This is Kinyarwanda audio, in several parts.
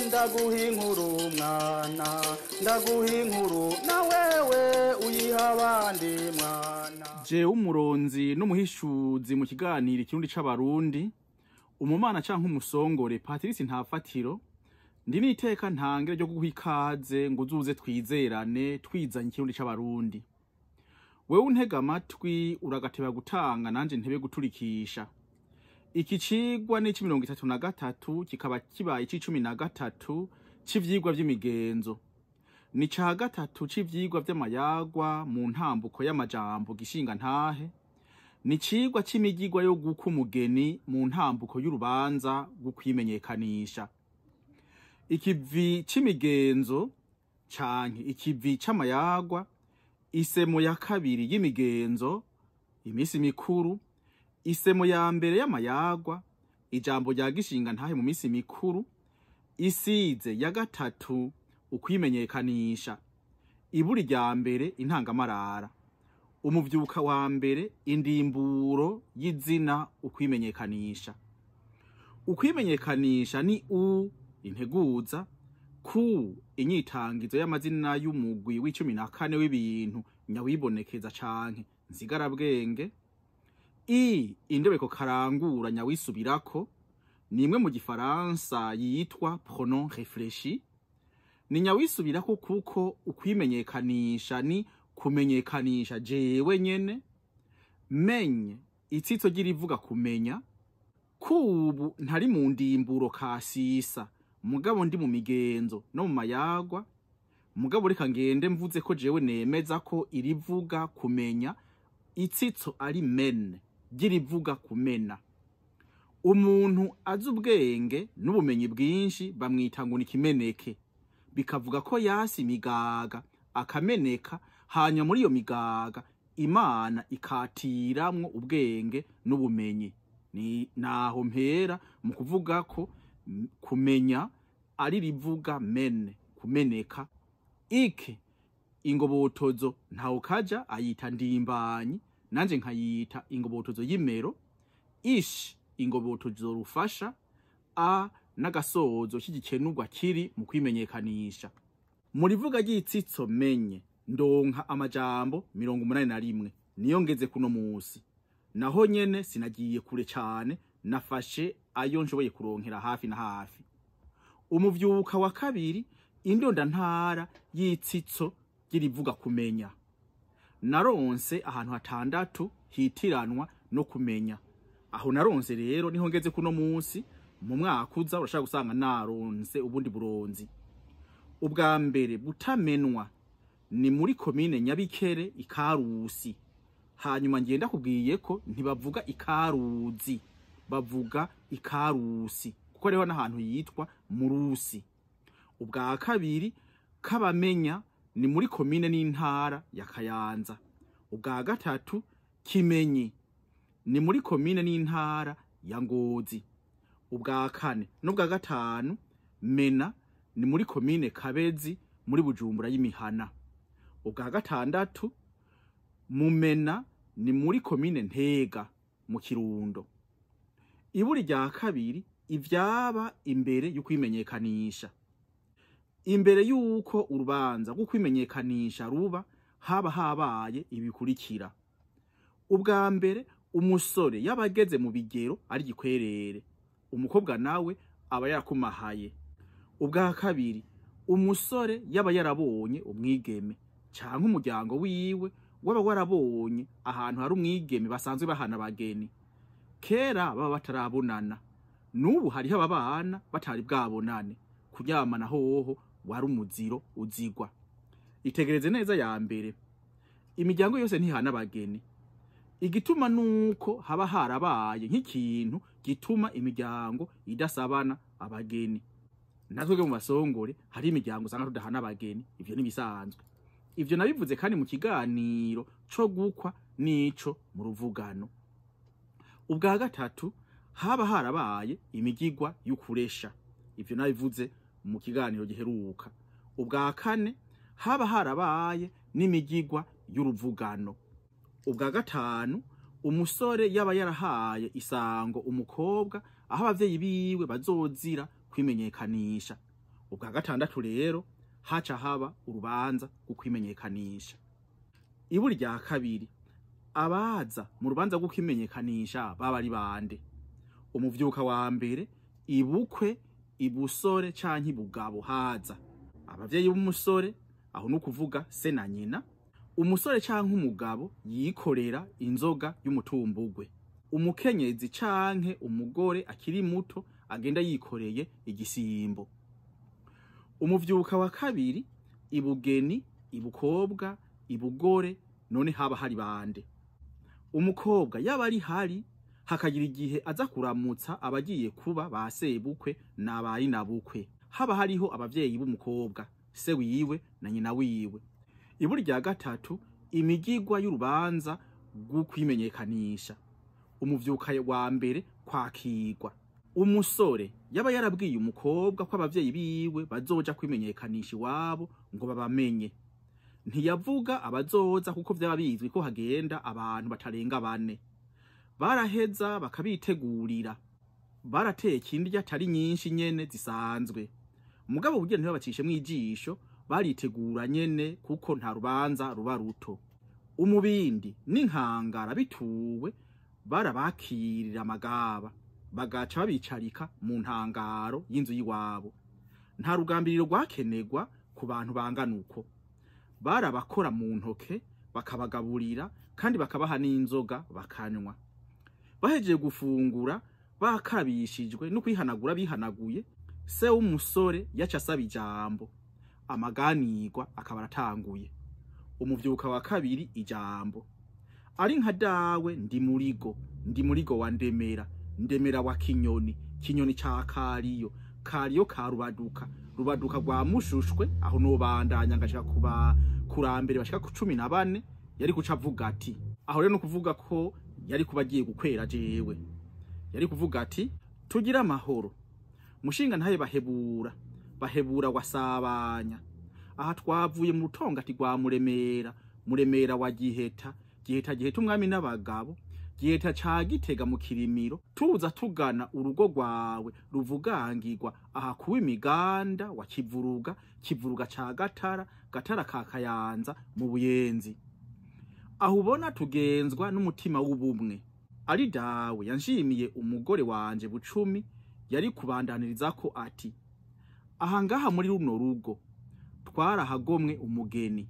ndaguha inkuru mwana ndaguha inkuru na wewe uyiha abandi mwana jewe umuronzi n'umuhishuzi mu kiganiro ikirundi c'abarundi umumana canke umusongore patrice ntafatiro ndi niteka ntange ryo guha ikaze ngo uzuze twizerane twizanye ikirundi c'abarundi wewe untega amatwi uragateba gutanga nanjye ntebe guturikisha iki cigwa ni mirongo itatu na gatatu kikaba kibaye ic'icumi na gatatu c'ivyigwa by’imigenzo ni cya gatatu c'ivyigwa by’amayagwa mu ntambuko y'amajambo gishinga ntahe ni cigwa c'imigigwa yo guka umugeni mu ntambuko y'urubanza rwo kwimenyekanisha ikivi c'imigenzo canke ikivi c'amayagwa isemo ya kabiri y'imigenzo imisi mikuru isemo ya mbere y'amayagwa ijambo rya gishinga ntahe mu minsi mikuru isize ya gatatu ukwimenyekanisha iburi rya mbere intangamarara umubyuka wa mbere indimburo y'izina ukwimenyekanisha ukwimenyekanisha ni u integuza ku inyitangizo y'amazina y'umugwi w'icumi na kane w'ibintu nyawibonekeza canke nsigarabwenge i indebeko karangura nyawisubirako ni imwe mu gifaransa yitwa pronom refreshi ni nyawisubirako kuko ukwimenyekanisha ni kumenyekanisha jewe nyene menye itsitso ry'irivuga kumenya kubu ntari mu ndimburo kasisa mugabo ndi mu migenzo no mu mayagwa mugabo reka ngende mvuze ko jewe nemeza ko irivuga kumenya itsitso ari mene gira kumena umuntu azi ubwenge n'ubumenyi bwinshi bamwita ngo ni kimeneke bikavuga ko yasi imigaga akameneka hanyuma muri iyo migaga imana ikatiramwo ubwenge n'ubumenyi ni naho mpera mu kuvuga ko kumenya ari rivuga mene kumeneka ike ingobotozo ntawe kaja ayita ndimbanyi Nanje nkayita ingobotozo y'imero ishi ingobotozo rufasha a n'agasohozo cy'igikenurwa kiri mu kwimenyekanisha murivuga ry'itsitso menye ndonka amajambo mirongo umunani na rimwe niyo ngeze kuno munsi naho nyene sinagiye kure cyane nafashe ayo nshoboye kuronkera hafi na hafi umuvyuka wa kabiri indonda ntara y'itsitso ryirivuga kumenya naronse ahantu hatandatu hitiranwa no kumenya aho naronse rero niho ngeze kuno munsi mu mwaka uza urashaka gusanga naronse ubundi buronzi ubwa mbere butamenwa ni muri komine nyabikere ikarusi hanyuma ngenda kubwiye ko ntibavuga ikaruzi bavuga ikarusi kuko rero n'ahantu yitwa murusi ubwa kabiri kabamenya ni muri komine n'intara ya kayanza ubwa gatatu kimenyi ni muri komine n'intara ya ngozi ubwa kane n'ubwa gatanu mena ni muri komine kabezi muri bujumbura y'imihana ubwa gatandatu mumena ni muri komine ntega mu kirundo iburi rya kabiri ibyaba imbere y'ukwimenyekanisha imbere y'uko urubanza rwo kwimenyekanisha ruba haba habaye ibikurikira ubwa mbere umusore yabageze mu bigero ari igikwerere umukobwa nawe aba yarakumahaye ubwa kabiri umusore yaba yarabonye umwigeme cyangwa umuryango wiwe waba warabonye ahantu hari umwigeme basanzwe bahana abageni kera baba batarabonana n'ubu hariho ababana batari bwabonane kuryamana hoho wari umuziro uzigwa itegereze neza ya mbere imiryango yose ntihana abageni igituma nuko haba harabaye nk'ikintu gituma imiryango idasabana abageni natwebwe mu basongore hari imiryango usanga tudahana abageni ibyo ntibisanzwe ibyo nabivuze kandi mu kiganiro cyo gukwa nicyo mu ruvugano ubwa gatatu haba harabaye imigigwa y'ukuresha ibyo nabivuze mu kiganiro giheruka ubwa kane haba harabaye n'imigigwa y'uruvugano ubwa gatanu umusore yaba yarahaye isango umukobwa aho ababyeyi biwe bazozira kwimenyekanisha ubwa gatandatu rero haca haba urubanza rwo kwimenyekanisha ibu rya kabiri abaza mu rubanza rwo kwimenyekanisha baba ari bande umuvyuka wa mbere ibukwe ibusore canke ibugabo haza abavyeyi b'umusore aho no kuvuga se na nyina umusore canke umugabo yikorera inzoga y'umutumbugwe umukenyezi canke umugore akiri muto agenda yikoreye igisimbo umubyuka wa kabiri ibugeni ibukobwa ibugore none haba hari bande umukobwa yaba ari hari hakagira igihe aza kuramutsa abagiye kuba ba sebukwe n'abari bukwe haba hariho ababyeyi b'umukobwa se wiwe na nyina wiwe iburi rya gatatu imigigwa y'urubanza rwo kwimenyekanisha umuvyuka wa mbere kwakigwa umusore yaba yarabwiye umukobwa ko abavyeyi biwe bazoja kwimenyekanisha iwabo ngo babamenye ntiyavuga abazoza kuko vyaba bizwi ko hagenda abantu batarenga bane baraheza bakabitegurira barateka indya atari nyinshi nyene zisanzwe umugabo bugira mu ijisho baritegura nyene kuko nta rubanza ruba ruto umubindi n'inkangara bituwe barabakirira amagaba bagaca babicarika mu ntangaro y'inzu y'iwabo nta rugambiriro rwakenegwa ku bantu bangana uko barabakora mu ntoke bakabagaburira kandi bakabaha n'inzoga bakanywa bahejeje gufungura bakabishijwe no kwihanagura bihanaguye se w'umusore yaca asaba ijambo amaganirwa akaba aratanguye umubyuka wa kabiri ijambo ari nka dawe ndi murigo ndi murigo wa ndemera ndemera wa kinyoni kinyoni ca kariyo kariyo ka rubaduka rubaduka rwa mushushwe aho nobandanya ngashika kuba kurambere bashika ku cumi na bane yari kuca avuga ati aho rero ni ukuvuga ko yari kuba agiye gukwera jewe yari kuvuga ati tugira amahoro mushinga ntaye bahebura bahebura wasabanya aha twavuye mu rutongo ati rwa muremera muremera wa giheta giheta giheta umwami n'abagabo giheta ca gitega mu kirimiro tuza tugana urugo rwawe ruvugangirwa aha kuba imiganda wa kivuruga kivuruga ca gatara gatara ka kayanza mu buyenzi aho ubona tugenzwa n'umutima w'ubumwe ari dawe yanshimiye umugore wanjye bucumi yari kubandaniriza ko ati aha ngaha muri runo rugo twarahagomwe umugeni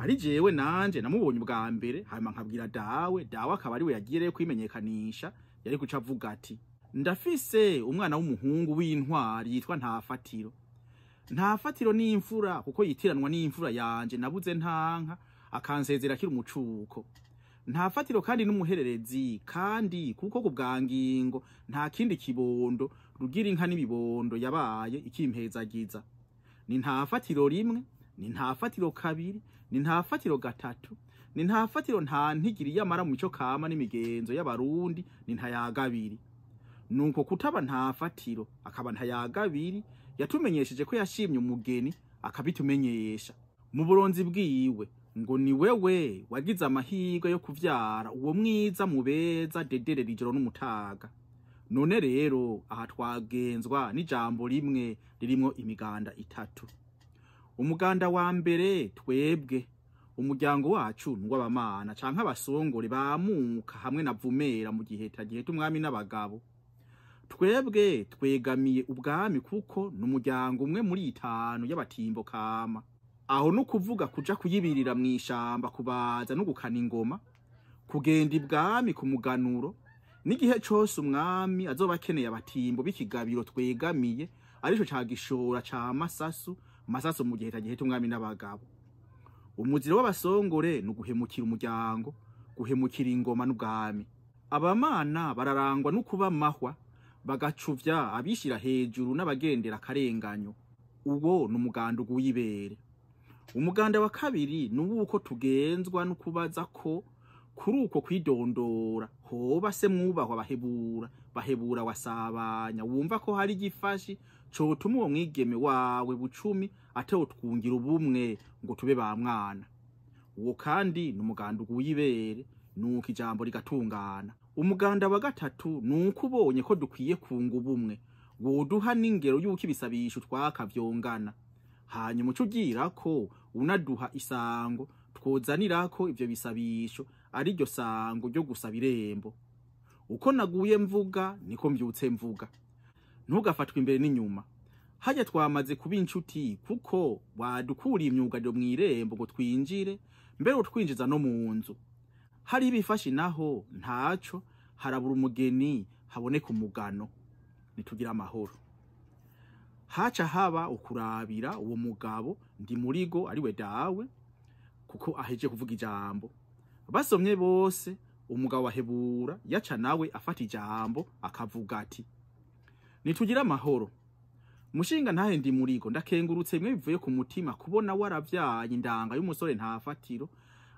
ari jyewe nanje namubonye ubwa mbere hanyuma nkabwira dawe dawe akaba ari we yagiye kwimenyekanisha yari guca avuga ati ndafise umwana w'umuhungu w'intwari yitwa ntafatiro ntafatiro n'imfura kuko yitiranwa n'imfura yanjye nabuze ntanka akansezera akiri umucuko nta fatiro kandi n'umuhererezi kandi kuko ku bwa nta kindi kibondo rugira inka n'ibibondo yabaye ikimpezagiza ni nta fatiro rimwe ni nta fatiro kabiri ni nta fatiro gatatu ni nta fatiro nta ntigiri yamara mu mico kama n'imigenzo y'abarundi ni ntayagabiri nuko kutaba nta fatiro akaba ntayagabiri yatumenyesheje ko yashimye umugeni akabitumenyesha mu buronzi bwiwe ngo ni wewe wagize amahirwe yo kubyara uwo mwiza mubeza dedere ijoro n'umutaga none rero aha twagenzwa n'ijambo rimwe ririmo imiganda itatu umuganda wa mbere twebwe umuryango wacu n'uw'abamana canke abasongore bamuka hamwe na vumera mu gihe tagiheta umwami n'abagabo twebwe twegamiye ubwami kuko n'umuryango umwe muri itanu y'abatimbo kama aho no kuvuga kuja kuyibirira mu ishamba kubaza no gukana ingoma kugenda ibwami ku muganuro n'igihe cyose umwami azoba akeneye abatimbo b'ikigabiro twegamiye arico ca gishora ca masasu masasu mu gihe tagihita umwami n'abagabo umuziro w'abasongore ni uguhemukira umuryango guhemukira ingoma n'ubwami abamana bararangwa no kuba mahwa bagacuvya abishyira hejuru n'abagendera akarenganyo uwo ni umugandugu w'ibere umuganda wa kabiri ni uw'uko tugenzwa no kubaza ko kuri uko kwidondora hoba se mwubahwa bahebura bahebura wasabanya wumva ko hari igifashi cotuma uwo mwigeme wawe bucumi atewe twungira ubumwe ngo tube ba mwana uwo kandi ni umuganda uguyibere nuko ijambo rigatungana umuganda wa gatatu ni uko ubonye ko dukwiye kunga ubumwe woduha n'ingero y'uko ibisabisho twakavyongana hanyuma uca ugira ko unaduha isango twozanirako ibyo bisabisho ari ryo sango ryo gusaba irembo uko naguye mvuga niko mbyutse mvuga ntugafatwe imbere n'inyuma hajya twamaze kuba inshuti kuko wadukuriye imyugariro mu irembo ngo twinjire mbere utwinjiza no mu nzu hari ibifashe naho ntacyo harabura umugeni haboneka umugano nitugira amahoro haca haba ukurabira uwo mugabo ndi murigo ariwe dawe kuko aheje kuvuga ijambo basomye bose umugabo wahebura yaca nawe afata ijambo akavuga ati nitugire amahoro mushinga ntahe ndi murigo ndakengurutse bimwe bivuye ku mutima kubona warabyaye indanga y'umusore ntafatiro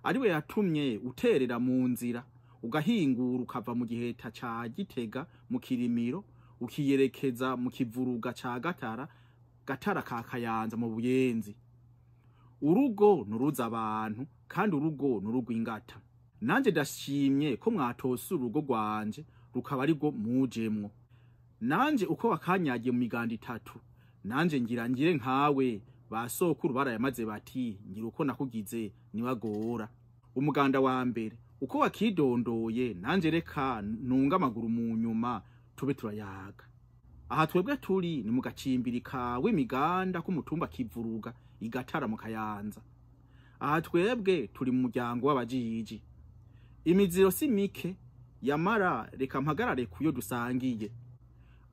ariwe yatumye uterera mu nzira ugahingura ukava mu giheta ca gitega mu kirimiro ukiyerekeza mu kivuruga ca gatara gatara ka kayanza mu buyenzi urugo nuruza abantu kandi urugo nurugwingata nanje ndashimye ko mwatose urugo rwanje rukaba ari rwo mujemwo nanje uko wakanyagiye mu miganda itatu nanje ngira ngire nkawe basokuru barayamaze bati ngira uko nakugize niwagora umuganda wa mbere uko wakidondoye nanje reka nunga amaguru mu nyuma tube turayaga aha twebwe turi ni mu gacimbiri kawe imiganda k'umutumba kivuruga igatara mu kayanza aha twebwe turi mu muryango w'abajiji imiziro si mike yamara reka mpagarare kuyo dusangiye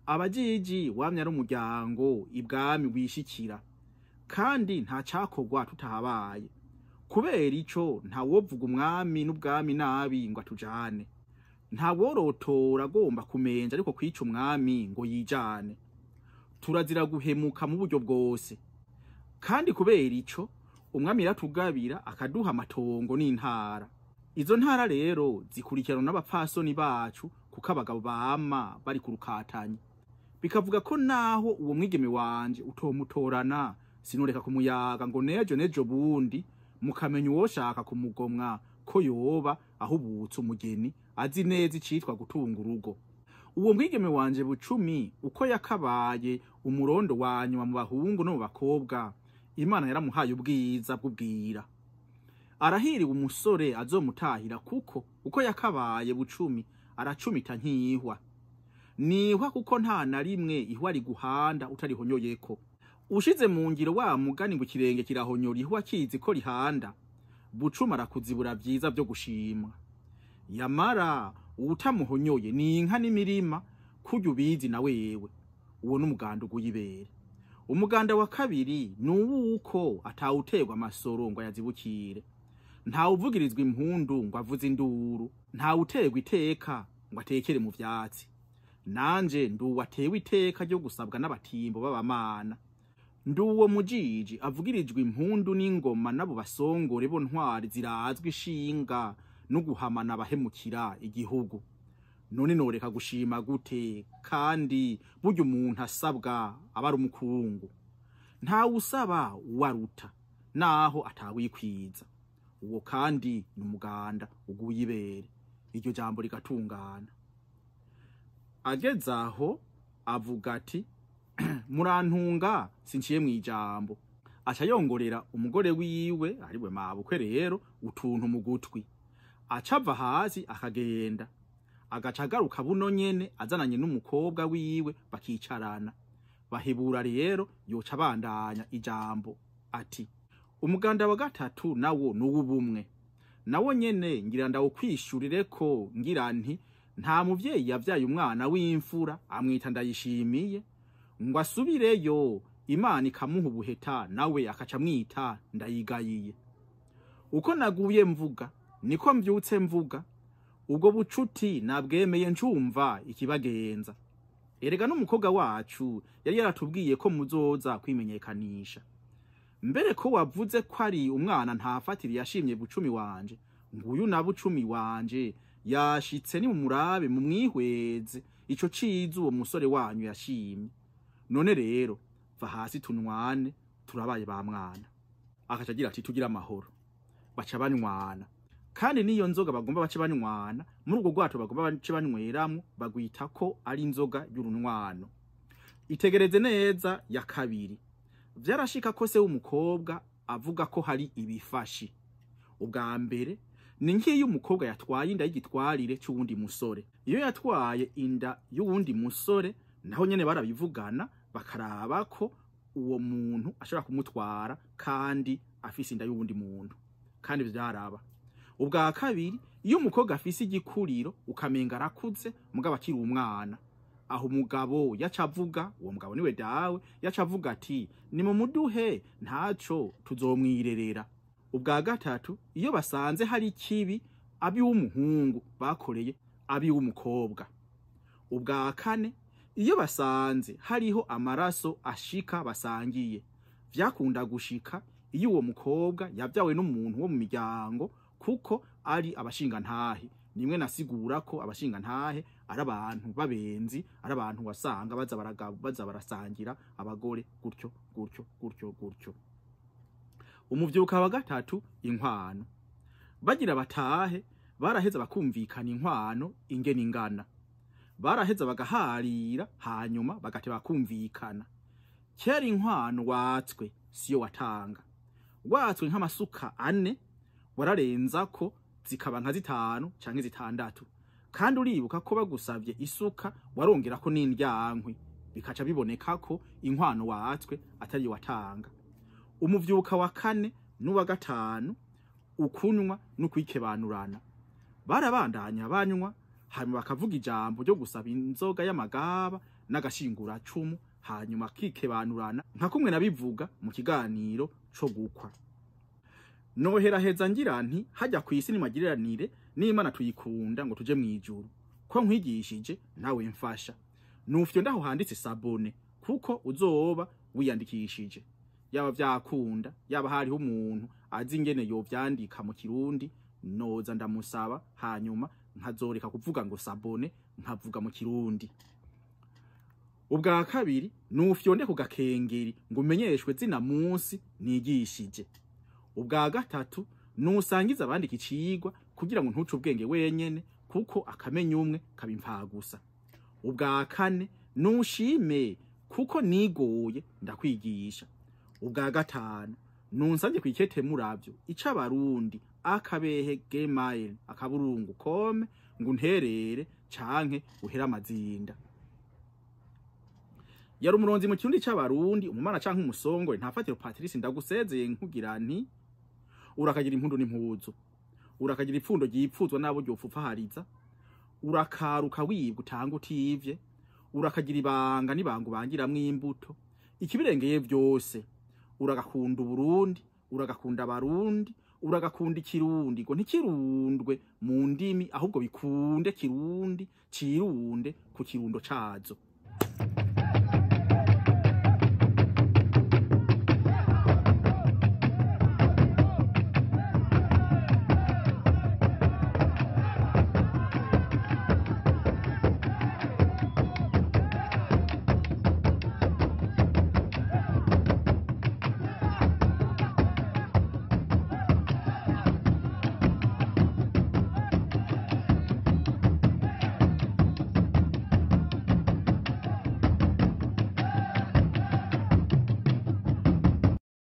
abajiji wamye ari umuryango ibwami wishikira kandi nta cyakorwa tutahabaye kubera icyo ntawovuga umwami n'ubwami nabi ngo atujane nta worotora agomba kumenja ariko kwica umwami ngo yijane turazira guhemuka mu buryo bwose kandi kubera icyo umwami iratugabira akaduha amatongo n'intara izo ntara rero zikurikirana n'abapfasoni bacu kuko abagabo bama bari ku rukatanye bikavuga ko naho uwo mwigeme wanjye utomutorana sinureka kumuyaga ngo nejo nejo bundi mukamenya uwo shaka kumugomwa ko yoba ahubutse umugeni azi neza icitwa gutunga urugo uwo mwigeme wanjye bucumi uko yakabaye umurondo wa nyuma mu bahungu no mu bakobwa imana yaramuhaye ubwiza bw'ubwira arahiriwe umusore azomutahira kuko uko yakabaye bucumi aracumita nk’ihwa nihwa kuko nta na rimwe ihwa riguhanda utarihonyoyeko ushize mu ngiro wa mugani ngo ikirenge kirahonyora ihwa kizi ko rihanda bucumara kuzibura byiza byo gushimwa yamara utamuhonyoye ni inka n'imirima kujya ubizi na wewe uwo ni umuganda uguyibere umuganda wa kabiri ni uwuko atawuterwa amasoro ngo ayazibukire ntawuvugirizwa impundu ngo avuze induru ntawuterwa iteka ngo atekere mu byatsi ndu nduwatewe iteka ryo gusabwa n'abatimbo b'abamana ndi uwo mujiji avugirijwe impundu n'ingoma n'abo basongore bo ntwari zirazwi ishinga no guhamana abahemukira igihugu none noreka gushima gute kandi burya umuntu asabwa aba umukungu ntawe usaba uwaruta naho atawikwiza uwo kandi ni umuganda uguye ibere iryo jambo rigatungana ageze aho avuga ati murantunga sinciye mu ijambo aca yongorera umugore wiwe ariwe mabukwe rero utuntu mu gutwi aca ava hasi akagenda agaca agaruka buno nyene azananye n'umukobwa wiwe bakicarana bahibura rero yoca abandanya ijambo ati umuganda wa gatatu nawo nuw'ubumwe nawo nyene ngira ndawukwishurire ko ngira nti nta muvyeyi yavyaye umwana w'imfura amwita ndayishimiye ngo asubireyo imana ikamuha ubuheta nawe akacamwita ndayigayiye uko naguye mvuga niko mbyutse mvuga ubwo bucuti nabwemeye ncumva ikibagenza erega n'umukobwa wacu yari yaratubwiye ko muzoza kwimenyekanisha mbere ko wavuze ko ari umwana ntafatire yashimye bucumi wanje nguyu na bucumi wanje yashitse ni mumurabe mumwihweze icyo ciza uwo musore wanyu yashimye none rero va hasi tunywane turabaye ba mwana akaca agira ati tugira amahoro baca banywana kandi n'iyo nzoga bagomba bace banywana muri ubwo bwato bagomba bace banyweramo bagwita ko ari inzoga y'urunywano itegereze neza ya kabiri byarashika ko se w'umukobwa avuga ko hari ibifashi ubwa mbere ni nk'iyo umukobwa yatwaye inda y'igitwarire cy'uwundi musore iyo yatwaye inda y'uwundi musore naho nyine barabivugana bakaraba ko uwo muntu ashobora kumutwara kandi afise inda y'uwundi muntu kandi byaraba ubwa kabiri iyo umukobwa afise igikuriro ukamenga arakutse mugabo akiri umwana aho umugabo yaca avuga uwo mugabo niwe dawe yaca avuga ati ni mu muduhe ntacyo tuzomwirerera ubwa gatatu iyo basanze hari ikibi abi w'umuhungu bakoreye abi w'umukobwa ubwa kane iyo basanze hariho amaraso ashika basangiye byakunda gushika iyo uwo mukobwa yabyawe n'umuntu wo mu miryango kuko ari abashingantahe nimwe nasigura ko abashingantahe ari abantu babenzi ari abantu wasanga baza baza barasangira abagore gutyo gutyo gutyo gutyo umubyibuka wa gatatu inkwano bagira batahe baraheza bakumvikana inkwano ingena ingana baraheza bagaharira hanyuma bagate bakumvikana kera inkwano watswe siyo watanga watswe nk'amasuka ane wararenza ko zikaba nka zitanu canke zitandatu kandi uribuka ko bagusabye isuka warongera ko n'indyankwi bikaca biboneka ko inkwano watswe atari watanga umuvyuka wa kane n'uwa gatanu ukunywa no kwikebanurana barabandanya banywa hanyuma bakavuga ijambo ryo gusaba inzoga y'amagaba n'agashingura cumu hanyuma kikebanurana nka kumwe nabivuga mu kiganiro co gukwa noheraheza ngira nti hajya ku isi nimagiriranire n'imana tuyikunda ngo tujye mu ijuru ko nkwigishije nawe mfasha nufyo ndaho handitse sabone kuko uzoba wiyandikishije yaba byakunda yaba hariho umuntu azi ingene yovyandika mu kirundi noza ndamusaba hanyuma nkazoreka kuvuga ngo sabone nkavuga mu kirundi ubwa kabiri nufyonde ku gakengeri ngo umenyeshwe zina munsi nigishije ubwa gatatu nusangiza abandi ikicigwa kugira ngo ntuce ubwenge wenyene kuko akamenya umwe kabimpa gusa ubwa kane nushime kuko nigoye ndakwigisha ubwa gatanu nunsanje kwikete muravyo icabarundi akabehe gemayeli akaburungu kome ngo unterere canke uhere amazinda yari umuronzi mu kirundi cy’abarundi umumana canke umusongore ntafatiro patrice ndagusezeye nkugira nti urakagira impundu n'impuzu urakagira ipfundo ryipfuzwa n'abo ryopfupfahariza urakaruka wibwa utanga utivye urakagira ibanga n'ibanga ubangiramwo imbuto ikibirengeye byose uragakunda uburundi uragakunda abarundi uragakunda ikirundi ngo ntikirundwe mu ndimi ahubwo bikunde kirundi cirunde ku kirundo cazo